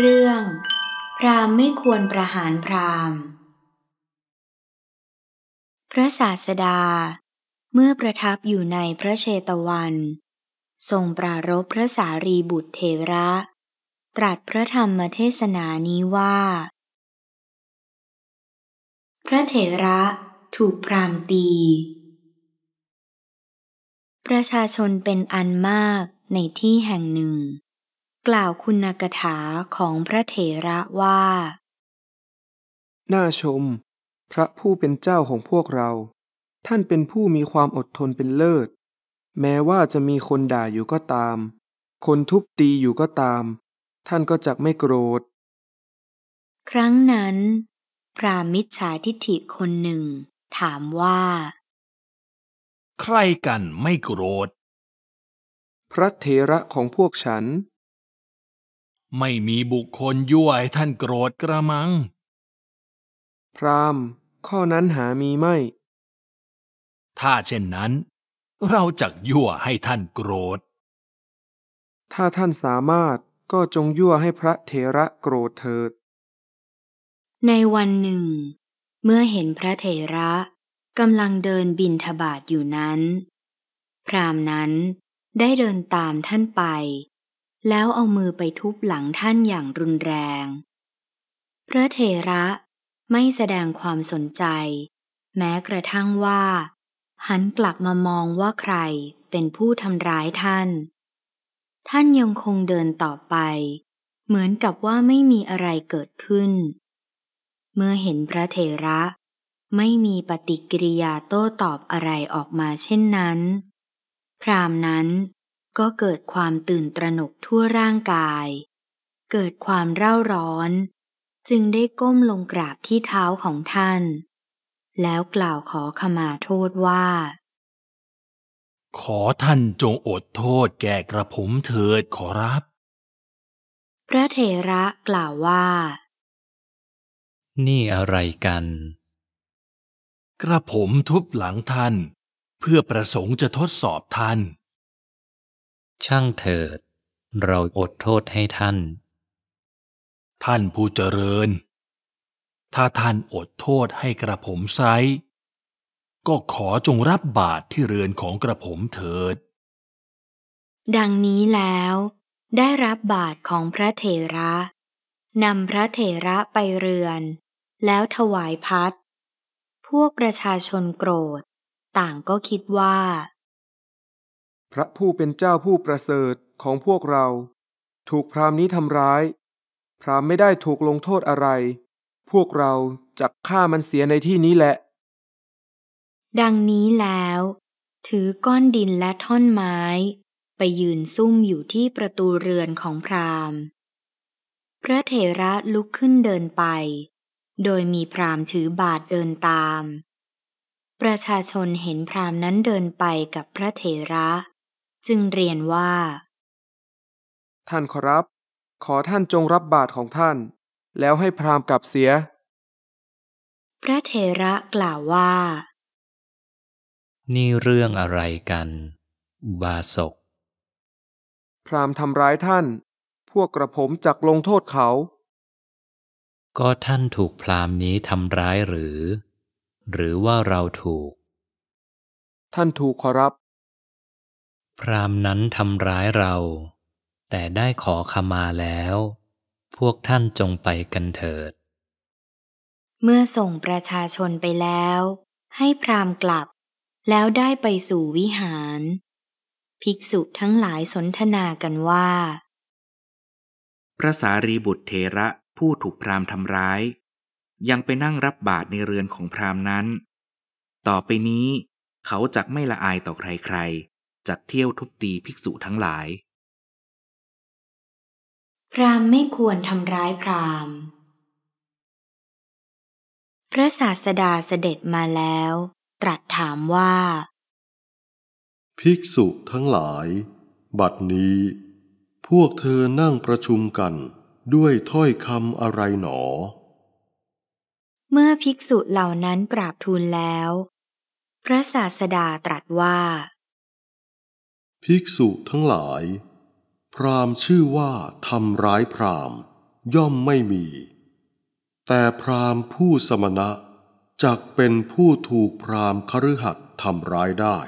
เรื่องพรามไม่ควรประหารพรามพระศาสดาเมื่อประทับอยู่ในพระเชตวัน ทรงปรารบพระสารีบุตรเทระ ตรัสพระธรรมเทศนานี้ว่า พระเถระถูกพรามตี ประชาชนเป็นอันมากในที่แห่งหนึ่งกล่าวคุณกถาของพระเถระว่า น่าชม พระผู้เป็นเจ้าของพวกเรา ท่านเป็นผู้มีความอดทนเป็นเลิศ แม้ว่าจะมีคนด่าอยู่ก็ตาม คนทุบตีอยู่ก็ตาม ท่านก็จักไม่โกรธ ครั้งนั้น พรามิจฉาทิฐิคนหนึ่งถามว่า ใครกันไม่โกรธ พระเถระของพวกฉันไม่มีบุคคลยั่วให้ท่านโกรธกระมัง พราม ข้อนั้นหามีไม่ ถ้าเช่นนั้น เราจักยั่วให้ท่านโกรธ ถ้าท่านสามารถก็จงยั่วให้พระเถระโกรธเถิด ในวันหนึ่ง เมื่อเห็นพระเถระกำลังเดินบินทบาทอยู่นั้น พรามนั้นได้เดินตามท่านไปแล้วเอามือไปทุบหลังท่านอย่างรุนแรง พระเทระไม่แสดงความสนใจ แม้กระทั่งว่า หันกลับมามองว่าใครเป็นผู้ทำร้ายท่าน ท่านยังคงเดินต่อไป เหมือนกับว่าไม่มีอะไรเกิดขึ้น เมื่อเห็นพระเทระ ไม่มีปฏิกิริยาโต้ตอบอะไรออกมาเช่นนั้น พรามนั้นก็เกิดความตื่นตระหนกทั่วร่างกาย เกิดความเร่าร้อน จึงได้ก้มลงกราบที่เท้าของท่าน แล้วกล่าวขอขมาโทษว่า ขอท่านจงอดโทษแก่กระผมเถิดขอรับ พระเถระกล่าวว่า นี่อะไรกัน กระผมทุบหลังท่าน เพื่อประสงค์จะทดสอบท่านช่างเถิด เราอดโทษให้ท่าน ท่านผู้เจริญ ถ้าท่านอดโทษให้กระผมไซก็ขอจงรับบาทที่เรือนของกระผมเถิด ดังนี้แล้ว ได้รับบาทของพระเถระนำพระเถระไปเรือนแล้วถวายพัด พวกประชาชนโกรธ ต่างก็คิดว่าพระผู้เป็นเจ้าผู้ประเสริฐของพวกเรา ถูกพรามนี้ทำร้าย พรามไม่ได้ถูกลงโทษอะไร พวกเราจักฆ่ามันเสียในที่นี้แหละ ดังนี้แล้วถือก้อนดินและท่อนไม้ ไปยืนซุ่มอยู่ที่ประตูเรือนของพรามพระเถระลุกขึ้นเดินไป โดยมีพรามถือบาทเดินตาม ประชาชนเห็นพรามนั้นเดินไปกับพระเถระจึงเรียนว่า ท่านขอรับ ขอท่านจงรับบาตรของท่าน แล้วให้พราหมณ์กลับเสีย พระเทระกล่าวว่า นี่เรื่องอะไรกัน บาศก พราหมณ์ทำร้ายท่าน พวกกระผมจักลงโทษเขา ก็ท่านถูกพราหมณ์นี้ทำร้ายหรือ หรือว่าเราถูก ท่านถูกขอรับพรามนั้นทำร้ายเรา แต่ได้ขอขมาแล้ว พวกท่านจงไปกันเถิด เมื่อส่งประชาชนไปแล้ว ให้พรามกลับแล้วได้ไปสู่วิหาร ภิกษุทั้งหลายสนทนากันว่า พระสารีบุตรเทระผู้ถูกพรามทำร้าย ยังไปนั่งรับบาตรในเรือนของพรามนั้น ต่อไปนี้เขาจะไม่ละอายต่อใครๆจักเที่ยวทุบตี ภิกษุทั้งหลาย พรามไม่ควรทำร้ายพราม พระศาสดาเสด็จมาแล้ว ตรัสถามว่า ภิกษุทั้งหลาย บัดนี้ พวกเธอนั่งประชุมกันด้วยถ้อยคำอะไรหนอ เมื่อภิกษุเหล่านั้นกราบทูลแล้ว พระศาสดาตรัสว่าภิกษุทั้งหลาย พรามชื่อว่าทำร้ายพรามย่อมไม่มี แต่พรามผู้สมณะจักเป็นผู้ถูกพรามคฤหัสทำร้ายได้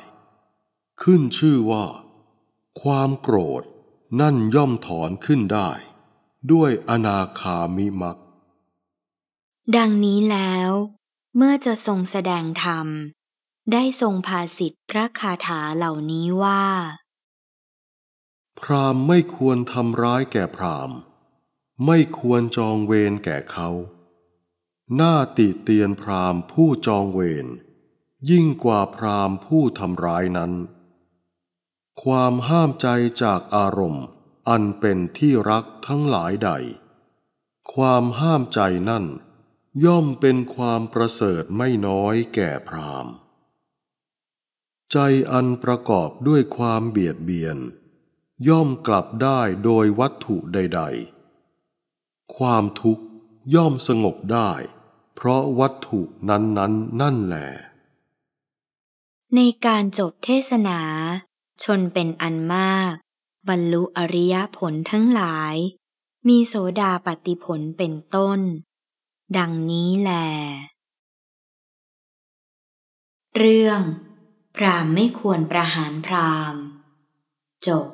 ขึ้นชื่อว่าความโกรธนั่นย่อมถอนขึ้นได้ ด้วยอนาคามิมักดังนี้แล้ว เมื่อจะทรงแสดงธรรม ได้ทรงภาสิทธิพระคาถาเหล่านี้ว่าพรามไม่ควรทำร้ายแก่พรามไม่ควรจองเวรแก่เขา หน้าติเตียนพรามผู้จองเวรยิ่งกว่าพรามผู้ทำร้ายนั้น ความห้ามใจจากอารมณ์อันเป็นที่รักทั้งหลายใด ความห้ามใจนั่น ย่อมเป็นความประเสริฐไม่น้อยแก่พรามใจอันประกอบด้วยความเบียดเบียนย่อมกลับได้โดยวัตถุใด ๆ ความทุกข์ย่อมสงบได้ เพราะวัตถุนั้น ๆนนนั่นแหลในการจบเทศนา ชนเป็นอันมาก บรรลุอริยผลทั้งหลาย มีโสดาปฏิผลเป็นต้น ดังนี้แหลเรื่อง พรามไม่ควรประหารพรามจบ